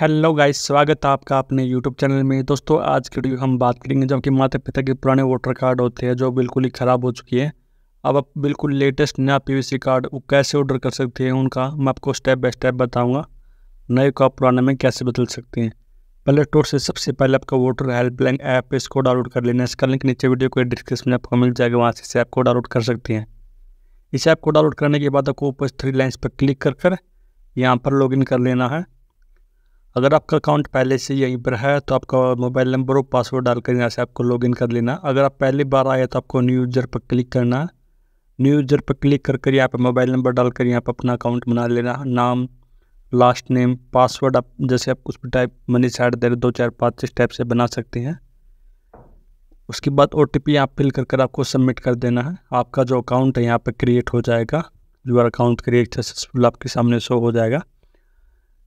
hello guys स्वागत है आपका अपने यूट्यूब चैनल में दोस्तों आज की वीडियो हम बात करेंगे जब कि माता पिता के पुराने वोटर कार्ड होते हैं जो बिल्कुल ही ख़राब हो चुकी है अब आप बिल्कुल लेटेस्ट नया पीवीसी कार्ड वो कैसे ऑर्डर कर सकते हैं उनका मैं आपको स्टेप बाय स्टेप बताऊँगा नए को आप पुराने में कैसे बदल सकते हैं पहले टोर तो से सबसे पहले आपका वोटर हेल्पलाइन ऐप इसको डाउनलोड कर लेना है इसका लिंक नीचे वीडियो को डिस्क्रिप्शन में आपको मिल जाएगा वहाँ से इस ऐप को डाउनलोड कर सकते हैं इस ऐप को डाउनलोड करने के बाद आपको ऊपर थ्री लाइन्स पर क्लिक कर कर यहाँ पर लॉगिन कर लेना है अगर आपका अकाउंट पहले से यहीं पर है तो आपका मोबाइल नंबर और पासवर्ड डालकर यहाँ से आपको लॉगिन कर लेना अगर आप पहली बार आए तो आपको न्यू यूजर पर क्लिक करना न्यू यूजर पर क्लिक कर कर यहाँ पर मोबाइल नंबर डालकर यहाँ पर अपना अकाउंट बना लेना नाम लास्ट नेम पासवर्ड आप जैसे आप कुछ भी टाइप मनी साइड दे दो चार पाँच स्टेप से बना सकते हैं उसके बाद ओ टी पी आप फिल कर कर आपको सबमिट कर देना है आपका जो अकाउंट है यहाँ पर क्रिएट हो जाएगा यूर अकाउंट क्रिएट सक्सेसफुल आपके सामने शो हो जाएगा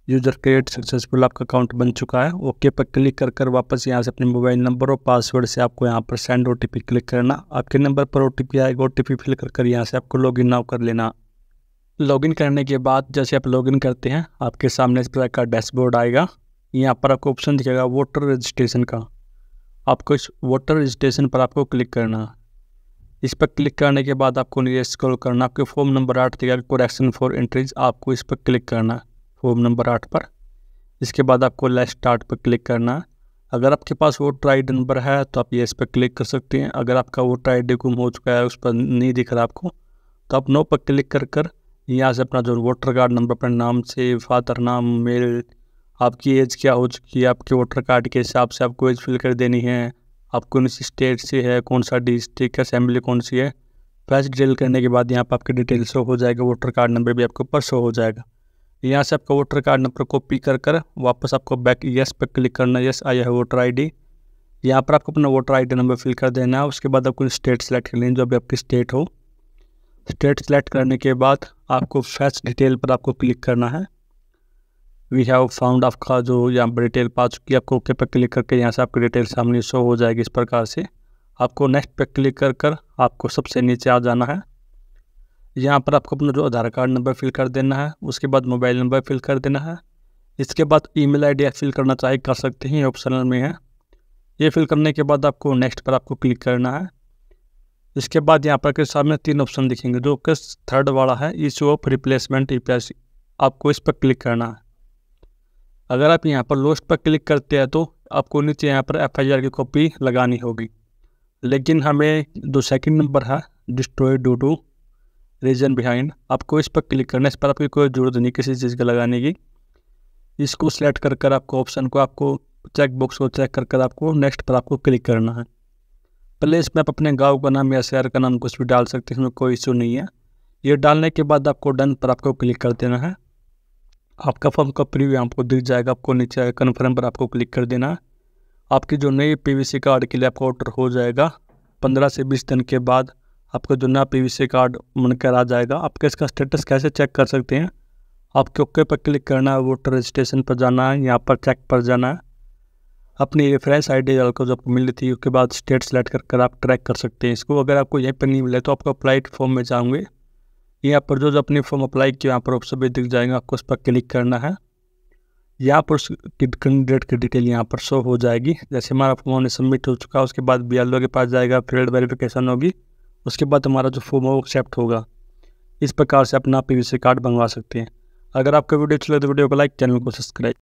यूज़र क्रिएट सक्सेसफुल आपका अकाउंट बन चुका है ओके पर क्लिक कर कर वापस यहाँ से अपने मोबाइल नंबर और पासवर्ड से आपको यहाँ पर सेंड ओ क्लिक करना आपके नंबर पर ओ आएगा ओ फिल कर कर यहाँ से आपको लॉगिन नाउ कर लेना लॉगिन करने के बाद जैसे आप लॉगिन करते हैं आपके सामने इस प्रकार का डैशबोर्ड आएगा यहाँ पर आपको ऑप्शन दिखेगा वोटर रजिस्ट्रेशन का आपको इस वोटर रजिस्ट्रेशन पर आपको क्लिक करना इस पर क्लिक करने के बाद आपको नीचे स्क्रॉल करना आपके फॉर्म नंबर आठ दिखेगा करेक्शन फॉर एंट्रीज आपको इस पर क्लिक करना है फॉर्म नंबर आठ पर इसके बाद आपको लेस स्टार्ट पर क्लिक करना है अगर आपके पास वोटर आई नंबर है तो आप ये इस पर क्लिक कर सकते हैं अगर आपका वोटर आई डी गुम हो चुका है उस पर नहीं दिख रहा आपको तो आप नो पर क्लिक कर कर यहाँ से अपना जो वोटर कार्ड नंबर अपने नाम से फादर नाम मेल आपकी एज क्या हो चुकी है आपके वोटर कार्ड के हिसाब से आपको एज फिल कर देनी है आप कौन सी स्टेट से है कौन सा डिस्ट्रिक्ट असेंबली कौन सी है फैस डिटेल करने के बाद यहाँ पर आपकी डिटेल शो हो जाएगा वोटर कार्ड नंबर भी आपके ऊपर शो हो जाएगा यहाँ से आपका वोटर कार्ड नंबर कॉपी कर कर वापस आपको बैक यस पर क्लिक करना यस आया है वोटर आईडी यहाँ पर आपको अपना वोटर आईडी नंबर फिल कर देना है उसके बाद आपको स्टेट सेलेक्ट कर लेना जो भी आपकी स्टेट हो स्टेट सेलेक्ट करने के बाद आपको फैस डिटेल पर आपको क्लिक करना है वी हैव फाउंड आपका जो यहाँ पर डिटेल पा चुकी है आपको ओके पर क्लिक करके यहाँ से आपकी डिटेल सामने शो हो जाएगी इस प्रकार से आपको नेक्स्ट पर क्लिक कर कर आपको सबसे नीचे आ जाना है यहाँ पर आपको अपना जो आधार कार्ड नंबर फिल कर देना है उसके बाद मोबाइल नंबर फिल कर देना है इसके बाद ईमेल आईडी आप फिल करना चाहे कर सकते हैं ऑप्शनल में है ये फिल करने के बाद आपको नेक्स्ट पर आपको क्लिक करना है इसके बाद यहाँ पर के सामने तीन ऑप्शन दिखेंगे जो कि थर्ड वाला है इशू ऑफ रिप्लेसमेंट रिप्लेस आपको इस पर क्लिक करना है अगर आप यहाँ पर लोस्ट पर क्लिक करते हैं तो आपको नीचे यहाँ पर एफ की कॉपी लगानी होगी लेकिन हमें जो सेकंड नंबर है destroy due to reason behind आपको इस पर क्लिक करना है इस पर आपकी कोई जरूरत नहीं किसी चीज़ का लगाने की इसको सिलेक्ट कर कर आपको ऑप्शन को आपको चेक बॉक्स को चेक कर कर आपको नेक्स्ट पर आपको क्लिक करना है पहले इसमें आप अपने गांव का नाम या शहर का नाम कुछ भी डाल सकते हैं इसमें कोई इशू नहीं है ये डालने के बाद आपको डन पर आपको क्लिक कर देना है आपका फॉर्म का प्रीव्यू आपको दिख जाएगा आपको नीचे आएगा कन्फर्म पर आपको क्लिक कर देना है आपकी जो नई पी कार्ड के लिए आपका ऑर्डर हो जाएगा पंद्रह से बीस दिन के बाद आपका जो नया पी कार्ड बनकर आ जाएगा आप इसका स्टेटस कैसे चेक कर सकते हैं आपके ओके पर क्लिक करना है वोटर रजिस्ट्रेशन पर जाना है यहाँ पर चेक पर जाना है अपनी रेफरेंस आई डी जो आपको मिली थी उसके बाद स्टेट सेलेक्ट कर कर आप ट्रैक कर सकते हैं इसको अगर आपको यहीं पर नहीं मिले तो आपको अप्लाइड फॉर्म में जाऊँगे यहाँ पर जो जो अपने फॉर्म अप्लाई किया यहाँ पर ऑप्शन भी दिख जाएगा आपको उस पर क्लिक करना है यहाँ पर कैंडिडेट की डिटेल यहाँ पर शो हो जाएगी जैसे हमारा फॉर्म सबमिट हो चुका है उसके बाद बी के पास जाएगा फील्ड वेरिफिकेशन होगी उसके बाद हमारा जो फॉर्म है वो एक्सेप्ट होगा इस प्रकार से अपना पी कार्ड मंगवा सकते हैं अगर आपका वीडियो अच्छा लगे तो वीडियो को लाइक चैनल को सब्सक्राइब